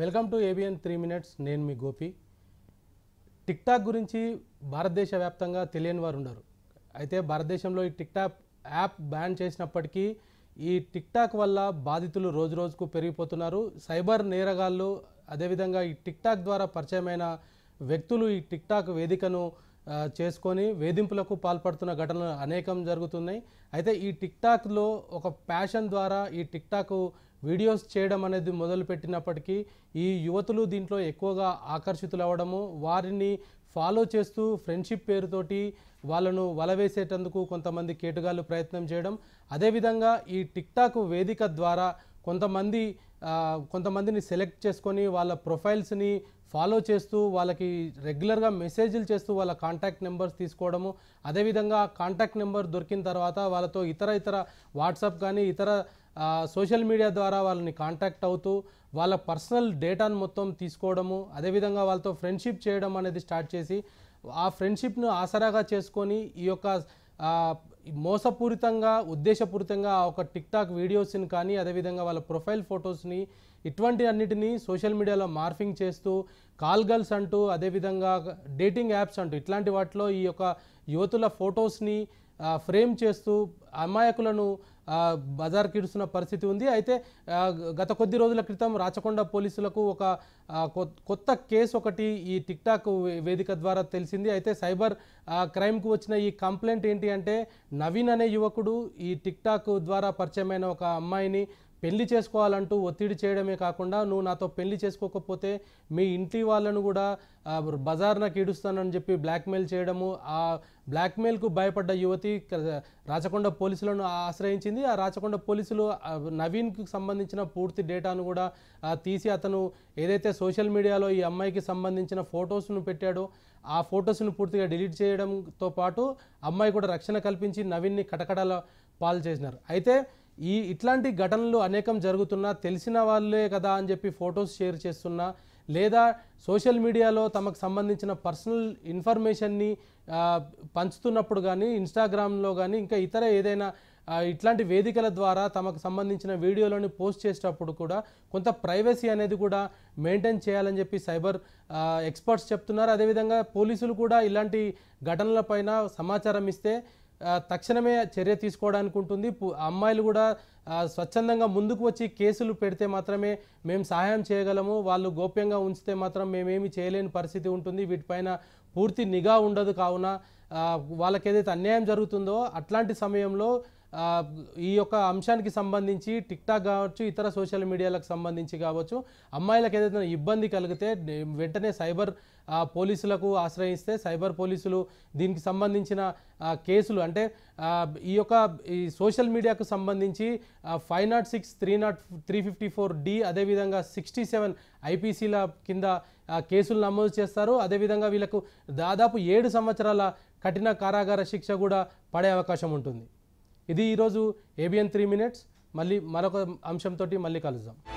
welcome to ABN three minutes నేను మీ Gopi tick talk గురించి భారతదేశ వ్యాప్తంగా తెలియని వారు ఉండరు అయితే భారతదేశంలో ఈ టిక్ టాక్ యాప్ బ్యాన్ చేసినప్పటికీ ఈ టిక్ టాక్ వల్ల బాధితులు రోజు రోజుకు పెరిగిపోతున్నారు సైబర్ నేరగాళ్ళు అదేవిధంగా ఈ టిక్ టాక్ ద్వారా పరిచయమైన వ్యక్తులు ఈ టిక్ టాక్ వేదికను చేసుకొని వేధింపులకు పాల్పడుతున్న ఘటనలు అనేకం జరుగుతున్నాయి అయితే ఈ టిక్టాక్లో ఒక ప్యాషన్ ద్వారా ఈ టిక్టాక్ వీడియోస్ చేయడం అనేది మొదలుపెట్టినప్పటికీ ఈ యువతులు దీంట్లో ఎక్కువగా ఆకర్షితులు అవ్వడము వారిని ఫాలో చేస్తూ ఫ్రెండ్షిప్ పేరుతోటి వాళ్ళను వలవేసేటందుకు కొంతమంది కేటుగాళ్ళు ప్రయత్నం చేయడం అదేవిధంగా ఈ టిక్టాక్ వేదిక ద్వారా కొంతమంది కొంతమందిని సెలెక్ట్ చేసుకొని వాళ్ళ ప్రొఫైల్స్ని ఫాలో చేస్తూ వాళ్ళకి రెగ్యులర్గా మెసేజ్లు చేస్తూ వాళ్ళ కాంటాక్ట్ నెంబర్స్ తీసుకోవడము అదేవిధంగా కాంటాక్ట్ నెంబర్ దొరికిన తర్వాత వాళ్ళతో ఇతర ఇతర వాట్సాప్ కానీ ఇతర సోషల్ మీడియా ద్వారా వాళ్ళని కాంటాక్ట్ అవుతూ వాళ్ళ పర్సనల్ డేటాను మొత్తం తీసుకోవడము అదేవిధంగా వాళ్ళతో ఫ్రెండ్షిప్ చేయడం అనేది స్టార్ట్ చేసి ఆ ఫ్రెండ్షిప్ను ఆసరాగా చేసుకొని ఈ యొక్క మోసపూరితంగా ఉద్దేశపూరితంగా ఒక టిక్ టాక్ వీడియోస్ని కానీ అదేవిధంగా వాళ్ళ ప్రొఫైల్ ఫొటోస్ని ఇటువంటి అన్నిటినీ సోషల్ మీడియాలో మార్ఫింగ్ చేస్తూ కాల్ గర్ల్స్ అంటూ అదేవిధంగా డేటింగ్ యాప్స్ అంటూ ఇట్లాంటి వాటిలో ఈ యొక్క యువతుల ఫొటోస్ని ఫ్రేమ్ చేస్తూ అమాయకులను బజార్కి ఇడుస్తున్న పరిస్థితి ఉంది అయితే గత కొద్ది రోజుల క్రితం రాచకొండ పోలీసులకు ఒక కొత్త కేసు ఒకటి ఈ టిక్టాక్ వేదిక ద్వారా తెలిసింది అయితే సైబర్ క్రైమ్కు వచ్చిన ఈ కంప్లైంట్ ఏంటి అంటే నవీన్ అనే యువకుడు ఈ టిక్టాక్ ద్వారా పరిచయమైన ఒక అమ్మాయిని పెళ్లి చేసుకోవాలంటూ ఒత్తిడి చేయడమే కాకుండా నువ్వు నాతో పెళ్లి చేసుకోకపోతే మీ ఇంటి వాళ్ళను కూడా బజార్న కీడుస్తానని చెప్పి బ్లాక్మెయిల్ చేయడము ఆ బ్లాక్మెయిల్కు భయపడ్డ యువతి రాచకొండ పోలీసులను ఆశ్రయించింది ఆ రాచకొండ పోలీసులు నవీన్కి సంబంధించిన పూర్తి డేటాను కూడా తీసి అతను ఏదైతే సోషల్ మీడియాలో ఈ అమ్మాయికి సంబంధించిన ఫొటోస్ను పెట్టాడో ఆ ఫొటోస్ను పూర్తిగా డిలీట్ చేయడంతో పాటు అమ్మాయి కూడా రక్షణ కల్పించి నవీన్ని కటకడాల పాలు చేసినారు అయితే ఈ ఇట్లాంటి ఘటనలు అనేకం జరుగుతున్నా తెలిసిన వాళ్ళే కదా అని చెప్పి ఫొటోస్ షేర్ చేస్తున్నా లేదా సోషల్ మీడియాలో తమకు సంబంధించిన పర్సనల్ ఇన్ఫర్మేషన్ని పంచుతున్నప్పుడు కానీ ఇన్స్టాగ్రామ్లో కానీ ఇంకా ఇతర ఏదైనా ఇట్లాంటి వేదికల ద్వారా తమకు సంబంధించిన వీడియోలను పోస్ట్ చేసేటప్పుడు కూడా కొంత ప్రైవసీ అనేది కూడా మెయింటైన్ చేయాలని చెప్పి సైబర్ ఎక్స్పర్ట్స్ చెప్తున్నారు అదేవిధంగా పోలీసులు కూడా ఇలాంటి ఘటనల సమాచారం ఇస్తే తక్షణమే చర్య తీసుకోవడానికి ఉంటుంది అమ్మాయిలు కూడా స్వచ్ఛందంగా ముందుకు వచ్చి కేసులు పెడితే మాత్రమే మేము సహాయం చేయగలము వాళ్ళు గోప్యంగా ఉంచితే మాత్రం మేమేమి చేయలేని పరిస్థితి ఉంటుంది వీటిపైన పూర్తి నిఘా ఉండదు కావున వాళ్ళకి ఏదైతే అన్యాయం జరుగుతుందో అట్లాంటి సమయంలో ఈ యొక్క అంశానికి సంబంధించి టిక్టాక్ కావచ్చు ఇతర సోషల్ మీడియాలకు సంబంధించి కావచ్చు అమ్మాయిలకు ఏదైనా ఇబ్బంది కలిగితే వెంటనే సైబర్ పోలీసులకు ఆశ్రయిస్తే సైబర్ పోలీసులు దీనికి సంబంధించిన కేసులు అంటే ఈ యొక్క ఈ సోషల్ మీడియాకు సంబంధించి five nought six three nought three fifty four D అదేవిధంగా సిక్స్టీ సెవెన్ ఐపీసీల కింద కేసులు నమోదు చేస్తారు అదేవిధంగా వీళ్ళకు దాదాపు ఏడు సంవత్సరాల కఠిన కారాగార శిక్ష కూడా పడే అవకాశం ఉంటుంది ఇది ఈరోజు ఏబిఎన్ త్రీ మినిట్స్ మళ్ళీ మరొక అంశంతో మళ్ళీ కలుద్దాం